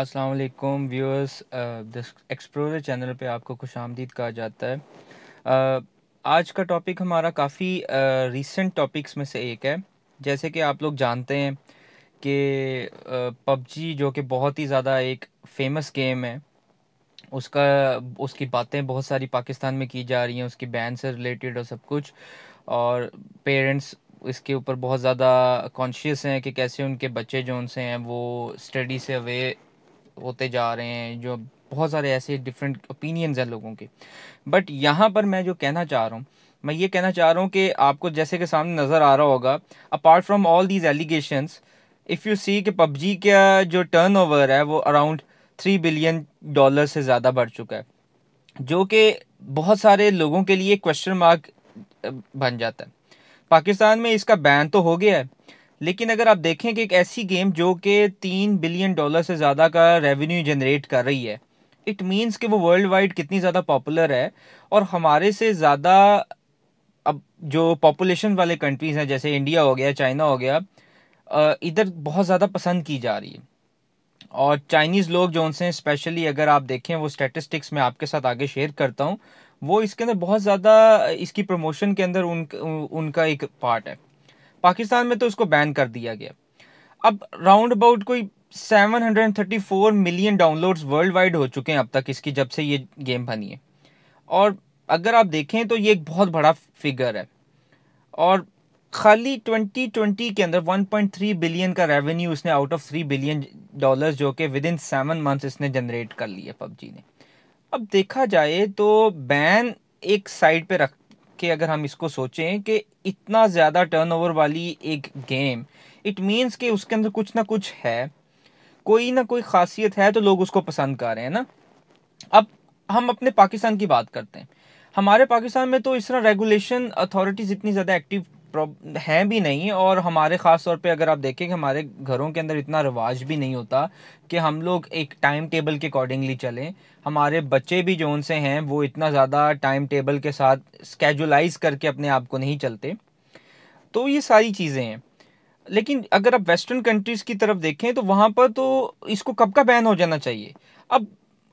असलकुम viewers explore channel पे आपको खुश आमदीद कहा जाता है uh, आज का टॉपिक हमारा काफ़ी रीसेंट टॉपिक्स में से एक है जैसे कि आप लोग जानते हैं कि uh, पबजी uh, जो कि बहुत ही ज़्यादा एक फेमस गेम है उसका उसकी बातें बहुत सारी पाकिस्तान में की जा रही हैं उसकी बैन से रिलेटेड और सब कुछ और पेरेंट्स इसके ऊपर बहुत ज़्यादा कॉन्शियस हैं कि कैसे उनके बच्चे जो उनसे हैं वो स्टडी से अवे होते जा रहे हैं जो बहुत सारे ऐसे डिफरेंट ओपिनियंस हैं लोगों के बट यहाँ पर मैं जो कहना चाह रहा हूँ मैं ये कहना चाह रहा हूँ कि आपको जैसे के सामने नज़र आ रहा होगा apart from all these allegations if you see कि पबजी का जो टर्न है वो अराउंड थ्री बिलियन डॉलर से ज़्यादा बढ़ चुका है जो कि बहुत सारे लोगों के लिए क्वेश्चन मार्क बन जाता है पाकिस्तान में इसका बैन तो हो गया है लेकिन अगर आप देखें कि एक ऐसी गेम जो कि तीन बिलियन डॉलर से ज़्यादा का रेवेन्यू जनरेट कर रही है इट मीन्स कि वो वर्ल्ड वाइड कितनी ज़्यादा पॉपुलर है और हमारे से ज़्यादा अब जो पॉपुलेशन वाले कंट्रीज़ हैं जैसे इंडिया हो गया चाइना हो गया इधर बहुत ज़्यादा पसंद की जा रही है और चाइनीज़ लोग जो उनसे स्पेशली अगर आप देखें वो स्टेटिस्टिक्स में आपके साथ आगे शेयर करता हूँ वो इसके अंदर बहुत ज़्यादा इसकी प्रमोशन के अंदर उन, उनका एक पार्ट है पाकिस्तान में तो उसको बैन कर दिया गया अब राउंड अबाउट कोई 734 मिलियन डाउनलोड्स वर्ल्ड वाइड हो चुके हैं अब तक इसकी जब से ये गेम बनी है और अगर आप देखें तो ये एक बहुत बड़ा फिगर है और खाली 2020 के अंदर 1.3 बिलियन का रेवेन्यू इसने आउट ऑफ 3 बिलियन डॉलर्स जो कि विद इन सेवन मंथ्स इसने जनरेट कर लिया पबजी ने अब देखा जाए तो बैन एक साइड पे रख के अगर हम इसको सोचें कि इतना ज़्यादा टर्नओवर वाली एक गेम इट मीन्स कि उसके अंदर कुछ ना कुछ है कोई ना कोई खासियत है तो लोग उसको पसंद कर रहे हैं ना अब हम अपने पाकिस्तान की बात करते हैं हमारे पाकिस्तान में तो इस तरह रेगुलेशन अथॉरिटीज़ इतनी ज़्यादा एक्टिव हैं भी नहीं और हमारे ख़ास तौर पे अगर आप देखें कि हमारे घरों के अंदर इतना रिवाज भी नहीं होता कि हम लोग एक टाइम टेबल के अकॉर्डिंगली चलें हमारे बच्चे भी जो उनसे हैं वो इतना ज़्यादा टाइम टेबल के साथ स्केजुलाइज करके अपने आप को नहीं चलते तो ये सारी चीज़ें हैं लेकिन अगर आप वेस्टर्न कंट्रीज़ की तरफ देखें तो वहाँ पर तो इसको कब का बैन हो जाना चाहिए अब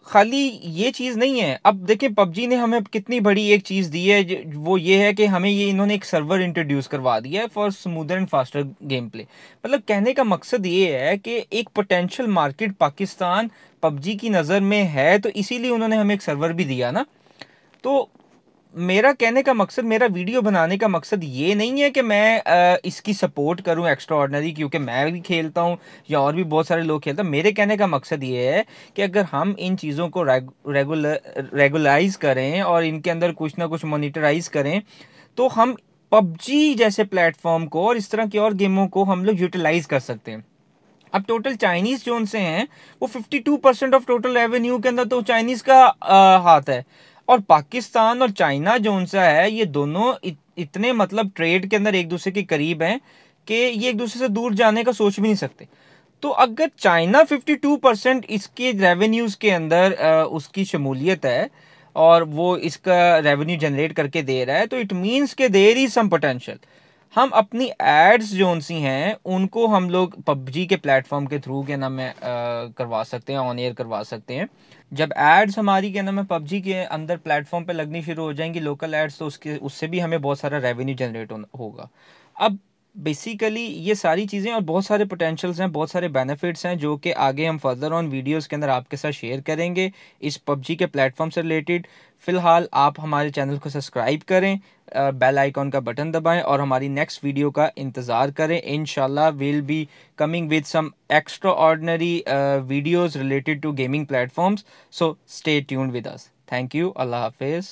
खाली ये चीज़ नहीं है अब देखिए पबजी ने हमें कितनी बड़ी एक चीज़ दी है वो ये है कि हमें ये इन्होंने एक सर्वर इंट्रोड्यूस करवा दिया है for smoother and faster game play मतलब कहने का मकसद ये है कि एक पोटेंशियल मार्केट पाकिस्तान पबजी की नज़र में है तो इसीलिए उन्होंने हमें एक सर्वर भी दिया ना तो मेरा कहने का मकसद मेरा वीडियो बनाने का मकसद ये नहीं है कि मैं आ, इसकी सपोर्ट करूं एक्स्ट्रा ऑर्डनरी क्योंकि मैं भी खेलता हूं या और भी बहुत सारे लोग खेलते हैं मेरे कहने का मकसद ये है कि अगर हम इन चीज़ों को रेगुलर रेगुलाइज करें और इनके अंदर कुछ ना कुछ मोनिटराइज करें तो हम पबजी जैसे प्लेटफॉर्म को और इस तरह की और गेमों को हम लोग यूटिलाइज़ कर सकते हैं अब टोटल चाइनीज़ जो उनसे हैं वो 52 परसेंट ऑफ टोटल रेवेन्यू के अंदर तो चाइनीज़ का आ, हाथ है और पाकिस्तान और चाइना जो उनसा है ये दोनों इत, इतने मतलब ट्रेड के अंदर एक दूसरे के करीब हैं कि ये एक दूसरे से दूर जाने का सोच भी नहीं सकते तो अगर चाइना 52 परसेंट इसके रेवेन्यूज़ के अंदर आ, उसकी शमूलियत है और वो इसका रेवेन्यू जनरेट करके दे रहा है तो इट मीन्स के देर इज़ सम पोटेंशियल हम अपनी एड्स जो सी हैं उनको हम लोग पबजी के प्लेटफॉर्म के थ्रू क्या नाम है करवा सकते हैं ऑन एयर करवा सकते हैं जब एड्स हमारी क्या नाम है पबजी के अंदर प्लेटफॉर्म पे लगनी शुरू हो जाएंगी लोकल एड्स तो उसके उससे भी हमें बहुत सारा रेवेन्यू जनरेट होगा अब बेसिकली ये सारी चीज़ें और बहुत सारे पोटेंशल्स हैं बहुत सारे बेनिफिट्स हैं जो कि आगे हम फर्दर ऑन वीडियोस के अंदर आपके साथ शेयर करेंगे इस पबजी के प्लेटफॉर्म से रिलेटेड फ़िलहाल आप हमारे चैनल को सब्सक्राइब करें बेल आइकॉन का बटन दबाएं और हमारी नेक्स्ट वीडियो का इंतज़ार करें in will be coming with some extraordinary videos related to gaming platforms so stay tuned with us thank you अल्लाह हाफिज़